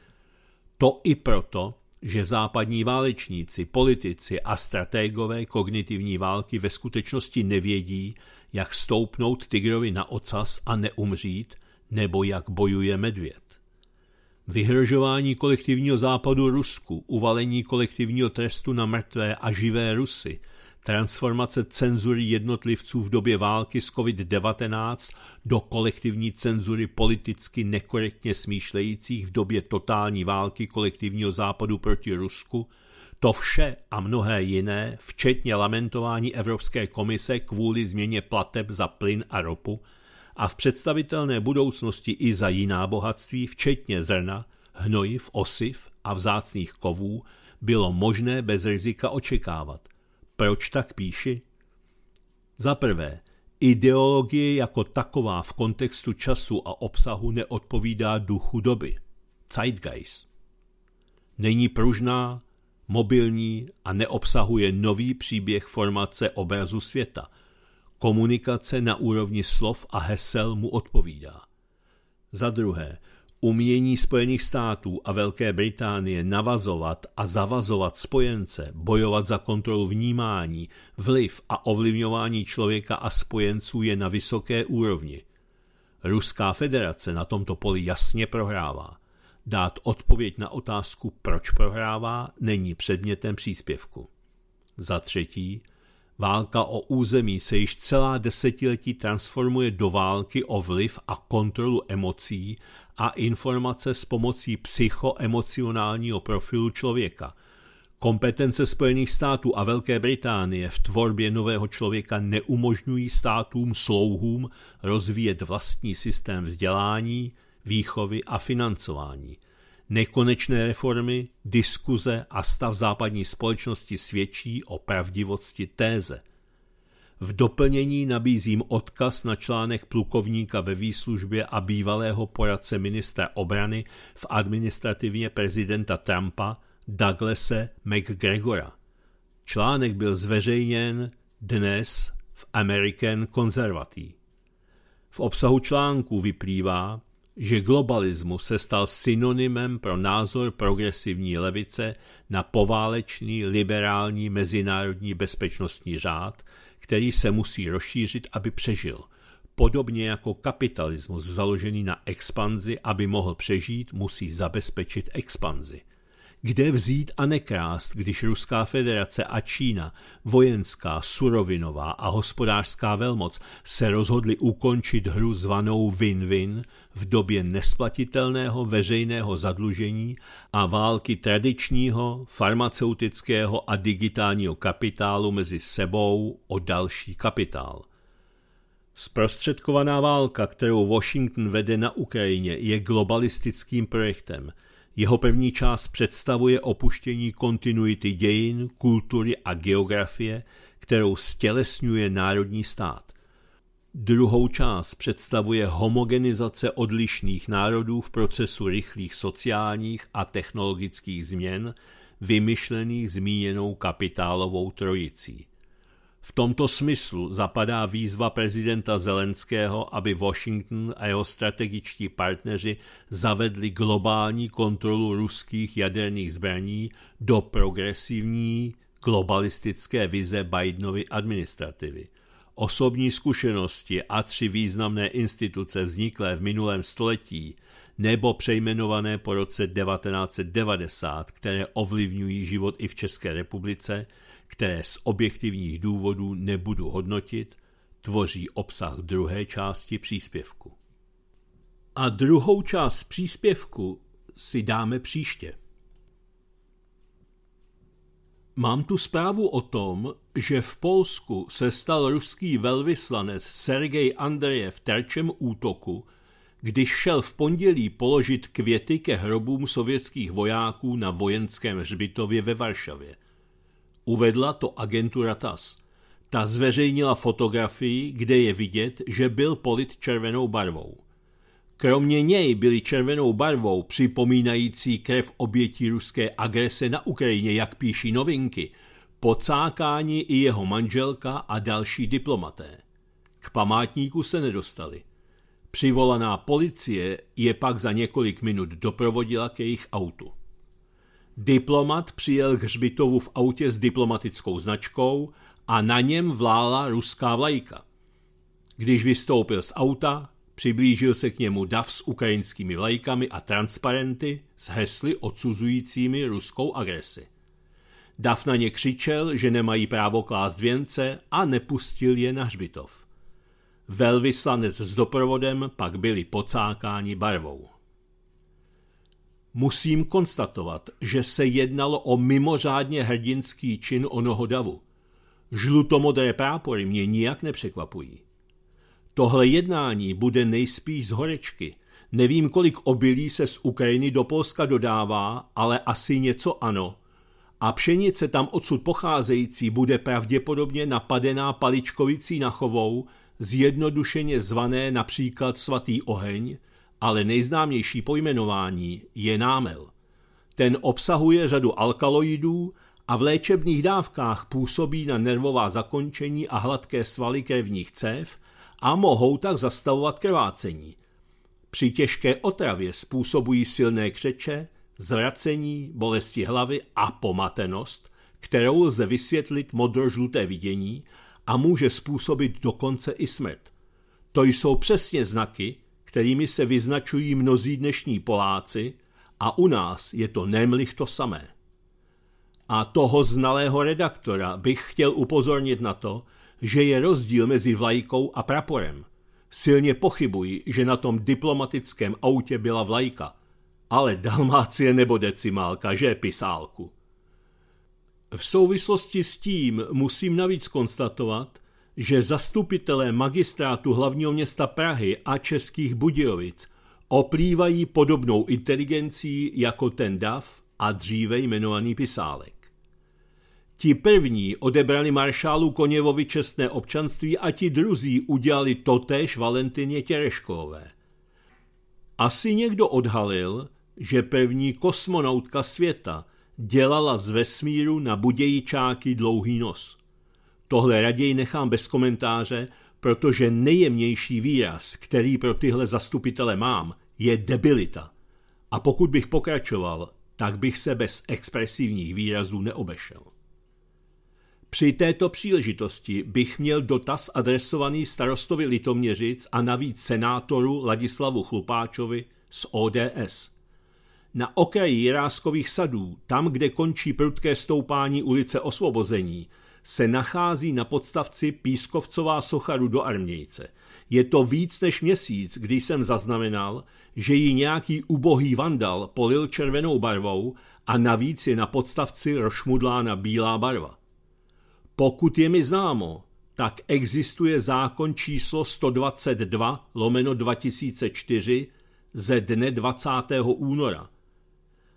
To i proto, že západní válečníci, politici a strategové kognitivní války ve skutečnosti nevědí, jak stoupnout tygrovi na ocas a neumřít, nebo jak bojuje medvěd vyhrožování kolektivního západu Rusku, uvalení kolektivního trestu na mrtvé a živé Rusy, transformace cenzury jednotlivců v době války s COVID-19 do kolektivní cenzury politicky nekorektně smýšlejících v době totální války kolektivního západu proti Rusku, to vše a mnohé jiné, včetně lamentování Evropské komise kvůli změně plateb za plyn a ropu, a v představitelné budoucnosti i za jiná bohatství, včetně zrna, hnojiv, osiv a vzácných kovů, bylo možné bez rizika očekávat. Proč tak píši? Za prvé, ideologie jako taková v kontextu času a obsahu neodpovídá duchu doby. Zeitgeist. Není pružná, mobilní a neobsahuje nový příběh formace obrazu světa – Komunikace na úrovni slov a hesel mu odpovídá. Za druhé, umění Spojených států a Velké Británie navazovat a zavazovat spojence, bojovat za kontrolu vnímání, vliv a ovlivňování člověka a spojenců je na vysoké úrovni. Ruská federace na tomto poli jasně prohrává. Dát odpověď na otázku, proč prohrává, není předmětem příspěvku. Za třetí, Válka o území se již celá desetiletí transformuje do války o vliv a kontrolu emocí a informace s pomocí psychoemocionálního profilu člověka. Kompetence Spojených států a Velké Británie v tvorbě nového člověka neumožňují státům slouhům rozvíjet vlastní systém vzdělání, výchovy a financování – Nekonečné reformy, diskuze a stav západní společnosti svědčí o pravdivosti téze. V doplnění nabízím odkaz na článek plukovníka ve výslužbě a bývalého poradce ministra obrany v administrativně prezidenta Trumpa Douglase McGregora. Článek byl zveřejněn dnes v American Conservative. V obsahu článku vyplývá, že globalismus se stal synonymem pro názor progresivní levice na poválečný liberální mezinárodní bezpečnostní řád, který se musí rozšířit, aby přežil. Podobně jako kapitalismus založený na expanzi, aby mohl přežít, musí zabezpečit expanzi kde vzít a nekrást, když Ruská federace a Čína, vojenská, surovinová a hospodářská velmoc, se rozhodly ukončit hru zvanou win-win v době nesplatitelného veřejného zadlužení a války tradičního, farmaceutického a digitálního kapitálu mezi sebou o další kapitál. Zprostředkovaná válka, kterou Washington vede na Ukrajině, je globalistickým projektem – jeho první část představuje opuštění kontinuity dějin, kultury a geografie, kterou stělesňuje národní stát. Druhou část představuje homogenizace odlišných národů v procesu rychlých sociálních a technologických změn, vymyšlených zmíněnou kapitálovou trojicí. V tomto smyslu zapadá výzva prezidenta Zelenského, aby Washington a jeho strategičtí partneři zavedli globální kontrolu ruských jaderných zbraní do progresivní globalistické vize Bidenovy administrativy. Osobní zkušenosti a tři významné instituce vzniklé v minulém století nebo přejmenované po roce 1990, které ovlivňují život i v České republice, které z objektivních důvodů nebudu hodnotit, tvoří obsah druhé části příspěvku. A druhou část příspěvku si dáme příště. Mám tu zprávu o tom, že v Polsku se stal ruský velvyslanec Sergej Andrejev terčem útoku, když šel v pondělí položit květy ke hrobům sovětských vojáků na vojenském hřbitově ve Varšavě – Uvedla to agentura TAS. Ta zveřejnila fotografii, kde je vidět, že byl polit červenou barvou. Kromě něj byly červenou barvou připomínající krev obětí ruské agrese na Ukrajině, jak píší novinky, pocákání i jeho manželka a další diplomaté. K památníku se nedostali. Přivolaná policie je pak za několik minut doprovodila ke jejich autu. Diplomat přijel k hřbitovu v autě s diplomatickou značkou a na něm vlála ruská vlajka. Když vystoupil z auta, přiblížil se k němu dav s ukrajinskými vlajkami a transparenty s hesly odsuzujícími ruskou agresi. Dav na ně křičel, že nemají právo klást věnce a nepustil je na hřbitov. Velvyslanec s doprovodem pak byli pocákáni barvou. Musím konstatovat, že se jednalo o mimořádně hrdinský čin onoho davu. Žlutomodré prápory mě nijak nepřekvapují. Tohle jednání bude nejspíš z horečky. Nevím, kolik obilí se z Ukrajiny do Polska dodává, ale asi něco ano. A pšenice tam odsud pocházející bude pravděpodobně napadená paličkovicí nachovou, zjednodušeně zvané například svatý oheň, ale nejznámější pojmenování je námel. Ten obsahuje řadu alkaloidů a v léčebných dávkách působí na nervová zakončení a hladké svaly krevních cév a mohou tak zastavovat krvácení. Při těžké otravě způsobují silné křeče, zvracení, bolesti hlavy a pomatenost, kterou lze vysvětlit modrožluté vidění a může způsobit dokonce i smrt. To jsou přesně znaky, kterými se vyznačují mnozí dnešní Poláci, a u nás je to nemlich to samé. A toho znalého redaktora bych chtěl upozornit na to, že je rozdíl mezi vlajkou a praporem. Silně pochybuji, že na tom diplomatickém autě byla vlajka. Ale Dalmácie nebo decimálka, že pisálku. V souvislosti s tím musím navíc konstatovat, že zastupitelé magistrátu hlavního města Prahy a českých Budějovic oplývají podobnou inteligencí jako ten Daf a dříve jmenovaný Pisálek. Ti první odebrali maršálu Koněvovi čestné občanství a ti druzí udělali totéž Valentině Těreškové. Asi někdo odhalil, že první kosmonautka světa dělala z vesmíru na budějičáky dlouhý nos – Tohle raději nechám bez komentáře, protože nejjemnější výraz, který pro tyhle zastupitele mám, je debilita. A pokud bych pokračoval, tak bych se bez expresivních výrazů neobešel. Při této příležitosti bych měl dotaz adresovaný starostovi Litoměřic a navíc senátoru Ladislavu Chlupáčovi z ODS. Na okraji Jiráskových sadů, tam, kde končí prudké stoupání ulice Osvobození, se nachází na podstavci Pískovcová socha do Armějce. Je to víc než měsíc, kdy jsem zaznamenal, že ji nějaký ubohý vandal polil červenou barvou a navíc je na podstavci rošmudlána bílá barva. Pokud je mi známo, tak existuje zákon číslo 122 lomeno 2004 ze dne 20. února.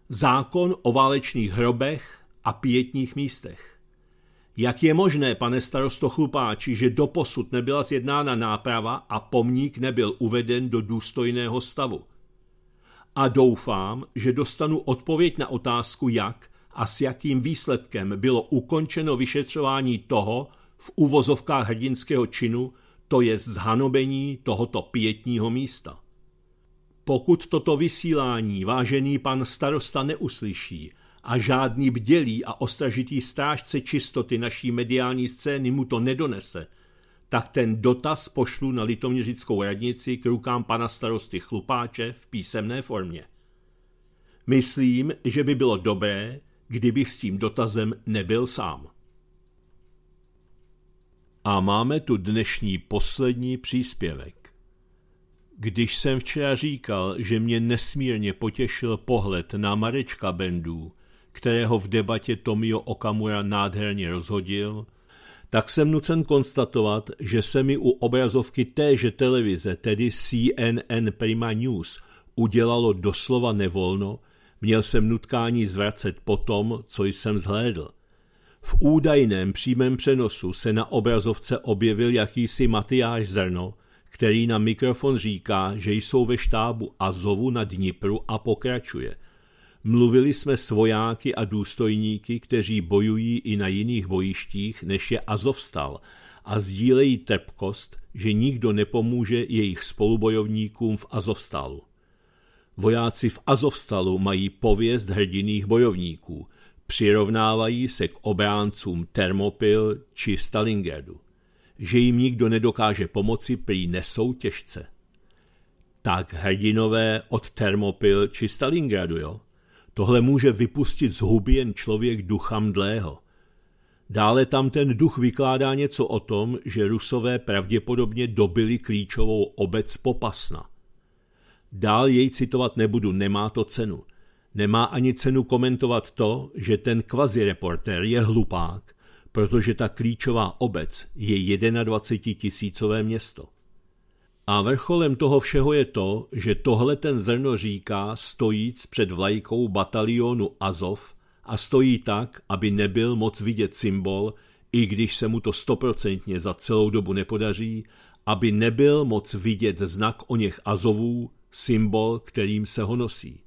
Zákon o válečných hrobech a pětních místech. Jak je možné, pane starosto Chlupáči, že doposud nebyla zjednána náprava a pomník nebyl uveden do důstojného stavu? A doufám, že dostanu odpověď na otázku, jak a s jakým výsledkem bylo ukončeno vyšetřování toho v uvozovkách hrdinského činu, to je zhanobení tohoto pětního místa. Pokud toto vysílání vážený pan starosta neuslyší, a žádný bdělý a ostražitý strážce čistoty naší mediální scény mu to nedonese, tak ten dotaz pošlu na litoměřickou radnici k rukám pana starosty Chlupáče v písemné formě. Myslím, že by bylo dobré, kdybych s tím dotazem nebyl sám. A máme tu dnešní poslední příspěvek. Když jsem včera říkal, že mě nesmírně potěšil pohled na Marečka Bendů, kterého v debatě Tomio Okamura nádherně rozhodil, tak jsem nucen konstatovat, že se mi u obrazovky téže televize, tedy CNN Prima News, udělalo doslova nevolno, měl jsem nutkání zvracet po tom, co jsem zhlédl. V údajném přímém přenosu se na obrazovce objevil jakýsi Matyáš Zrno, který na mikrofon říká, že jsou ve štábu Azovu na Dnipru a pokračuje – Mluvili jsme s vojáky a důstojníky, kteří bojují i na jiných bojištích, než je Azovstal, a sdílejí trpkost, že nikdo nepomůže jejich spolubojovníkům v Azovstalu. Vojáci v Azovstalu mají pověst hrdiných bojovníků, přirovnávají se k obráncům Termopil či Stalingradu. Že jim nikdo nedokáže pomoci, prý nesou těžce. Tak hrdinové od Termopil či Stalingradu, jo? Tohle může vypustit z huby jen člověk ducha mdlého. Dále tam ten duch vykládá něco o tom, že rusové pravděpodobně dobili klíčovou obec Popasna. Dál jej citovat nebudu, nemá to cenu. Nemá ani cenu komentovat to, že ten kvazireportér je hlupák, protože ta klíčová obec je 21 tisícové město. A vrcholem toho všeho je to, že tohle ten zrno říká stojíc před vlajkou batalionu Azov a stojí tak, aby nebyl moc vidět symbol, i když se mu to stoprocentně za celou dobu nepodaří, aby nebyl moc vidět znak o něch Azovů, symbol, kterým se ho nosí.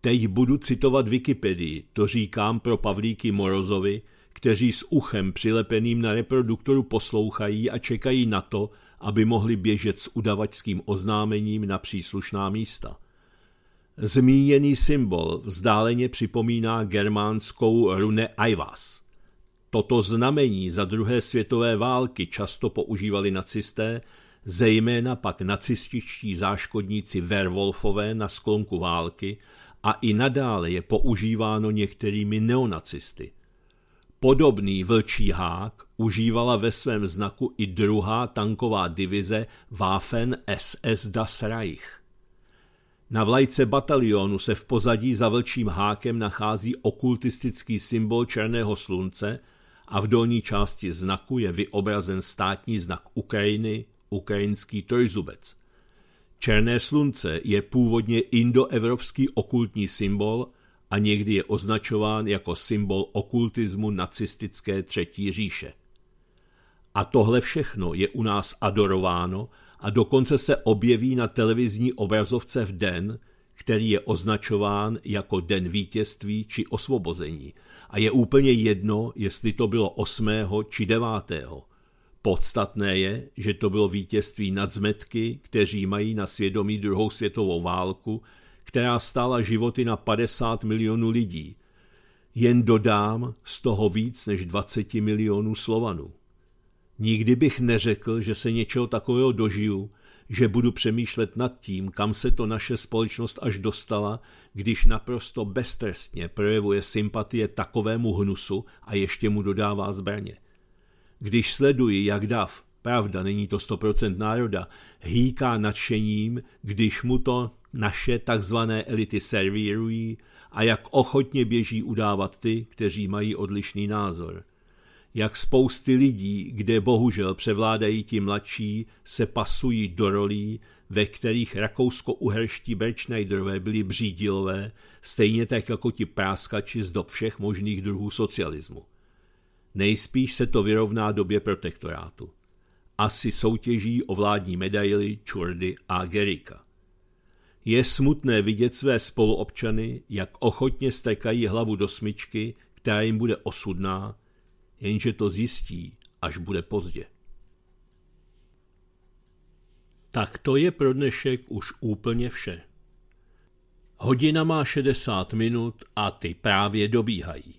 Teď budu citovat Wikipedii, to říkám pro Pavlíky Morozovi, kteří s uchem přilepeným na reproduktoru poslouchají a čekají na to, aby mohli běžet s udavačským oznámením na příslušná místa. Zmíněný symbol vzdáleně připomíná germánskou rune Aivas. Toto znamení za druhé světové války často používali nacisté, zejména pak nacističtí záškodníci Werwolfové na sklonku války a i nadále je používáno některými neonacisty. Podobný vlčí hák užívala ve svém znaku i druhá tanková divize Waffen SS Das Reich. Na vlajce batalionu se v pozadí za vlčím hákem nachází okultistický symbol černého slunce a v dolní části znaku je vyobrazen státní znak Ukrajiny, ukrajinský trojzubec. Černé slunce je původně indoevropský okultní symbol a někdy je označován jako symbol okultismu nacistické třetí říše. A tohle všechno je u nás adorováno a dokonce se objeví na televizní obrazovce v den, který je označován jako den vítězství či osvobození. A je úplně jedno, jestli to bylo 8. či 9. Podstatné je, že to bylo vítězství nad zmetky, kteří mají na svědomí druhou světovou válku, která stála životy na 50 milionů lidí. Jen dodám z toho víc než 20 milionů Slovanů. Nikdy bych neřekl, že se něčeho takového dožiju, že budu přemýšlet nad tím, kam se to naše společnost až dostala, když naprosto beztrestně projevuje sympatie takovému hnusu a ještě mu dodává zbraně. Když sleduji, jak dav, pravda, není to 100% národa, hýká nadšením, když mu to naše takzvané elity servírují a jak ochotně běží udávat ty, kteří mají odlišný názor – jak spousty lidí, kde bohužel převládají ti mladší, se pasují do rolí, ve kterých rakousko-uherští Berčneiderové byli břídilové, stejně tak jako ti práskači z dob všech možných druhů socialismu. Nejspíš se to vyrovná době protektorátu. Asi soutěží o vládní medaily Čurdy a Gerika. Je smutné vidět své spoluobčany, jak ochotně strkají hlavu do smyčky, která jim bude osudná, jenže to zjistí, až bude pozdě. Tak to je pro dnešek už úplně vše. Hodina má 60 minut a ty právě dobíhají.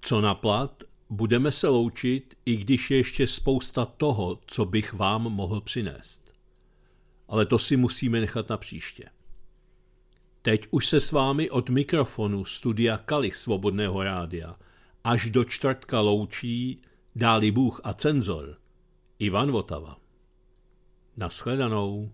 Co na plat, budeme se loučit, i když je ještě spousta toho, co bych vám mohl přinést. Ale to si musíme nechat na příště. Teď už se s vámi od mikrofonu studia Kalich Svobodného rádia – až do čtvrtka loučí, dáli Bůh a cenzor, Ivan Votava. Naschledanou.